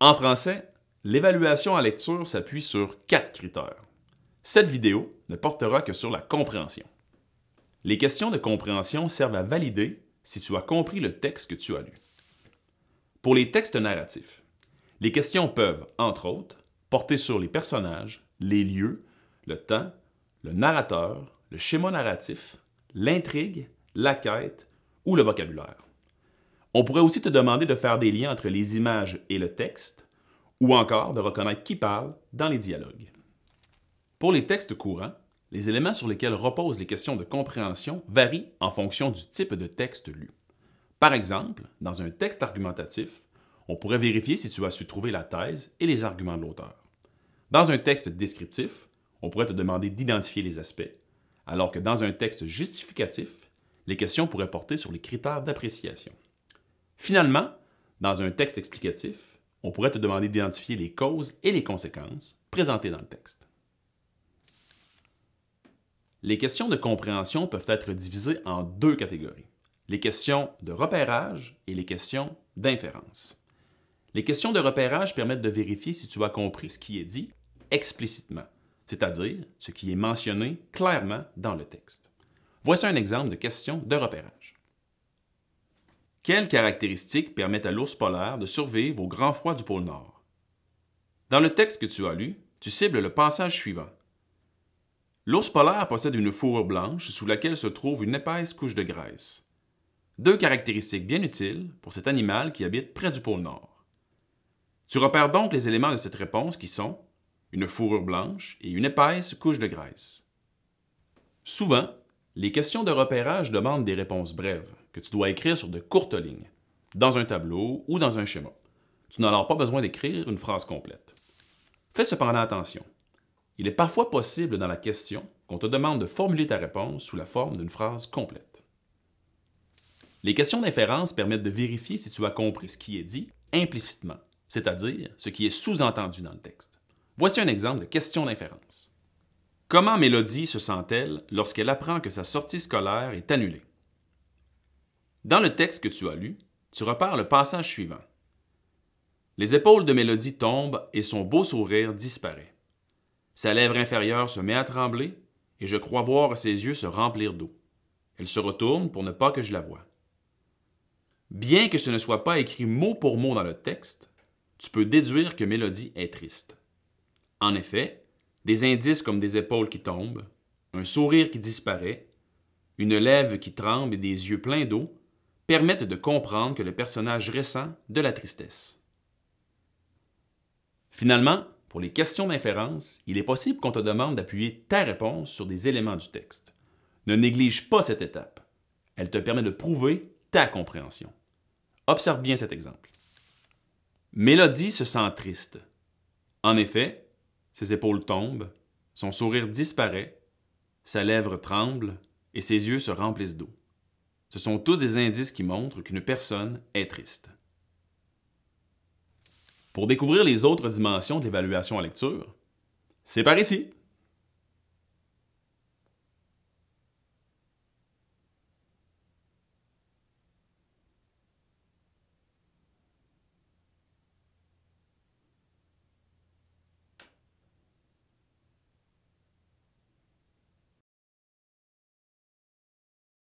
En français, l'évaluation à lecture s'appuie sur quatre critères. Cette vidéo ne portera que sur la compréhension. Les questions de compréhension servent à valider si tu as compris le texte que tu as lu. Pour les textes narratifs, les questions peuvent, entre autres, porter sur les personnages, les lieux, le temps, le narrateur, le schéma narratif, l'intrigue, la quête, ou le vocabulaire. On pourrait aussi te demander de faire des liens entre les images et le texte, ou encore de reconnaître qui parle dans les dialogues. Pour les textes courants, les éléments sur lesquels reposent les questions de compréhension varient en fonction du type de texte lu. Par exemple, dans un texte argumentatif, on pourrait vérifier si tu as su trouver la thèse et les arguments de l'auteur. Dans un texte descriptif, on pourrait te demander d'identifier les aspects, alors que dans un texte justificatif, les questions pourraient porter sur les critères d'appréciation. Finalement, dans un texte explicatif, on pourrait te demander d'identifier les causes et les conséquences présentées dans le texte. Les questions de compréhension peuvent être divisées en deux catégories, les questions de repérage et les questions d'inférence. Les questions de repérage permettent de vérifier si tu as compris ce qui est dit explicitement, c'est-à-dire ce qui est mentionné clairement dans le texte. Voici un exemple de question de repérage. Quelles caractéristiques permettent à l'ours polaire de survivre au grand froid du pôle Nord? Dans le texte que tu as lu, tu cibles le passage suivant. L'ours polaire possède une fourrure blanche sous laquelle se trouve une épaisse couche de graisse. Deux caractéristiques bien utiles pour cet animal qui habite près du pôle Nord. Tu repères donc les éléments de cette réponse qui sont une fourrure blanche et une épaisse couche de graisse. Souvent, les questions de repérage demandent des réponses brèves, que tu dois écrire sur de courtes lignes, dans un tableau ou dans un schéma. Tu n'as alors pas besoin d'écrire une phrase complète. Fais cependant attention. Il est parfois possible dans la question qu'on te demande de formuler ta réponse sous la forme d'une phrase complète. Les questions d'inférence permettent de vérifier si tu as compris ce qui est dit implicitement, c'est-à-dire ce qui est sous-entendu dans le texte. Voici un exemple de question d'inférence. Comment Mélodie se sent-elle lorsqu'elle apprend que sa sortie scolaire est annulée? Dans le texte que tu as lu, tu repars le passage suivant. Les épaules de Mélodie tombent et son beau sourire disparaît. Sa lèvre inférieure se met à trembler et je crois voir ses yeux se remplir d'eau. Elle se retourne pour ne pas que je la voie. Bien que ce ne soit pas écrit mot pour mot dans le texte, tu peux déduire que Mélodie est triste. En effet, des indices comme des épaules qui tombent, un sourire qui disparaît, une lèvre qui tremble et des yeux pleins d'eau permettent de comprendre que le personnage ressent de la tristesse. Finalement, pour les questions d'inférence, il est possible qu'on te demande d'appuyer ta réponse sur des éléments du texte. Ne néglige pas cette étape. Elle te permet de prouver ta compréhension. Observe bien cet exemple. Mélodie se sent triste. En effet, ses épaules tombent, son sourire disparaît, sa lèvre tremble et ses yeux se remplissent d'eau. Ce sont tous des indices qui montrent qu'une personne est triste. Pour découvrir les autres dimensions de l'évaluation à lecture, c'est par ici.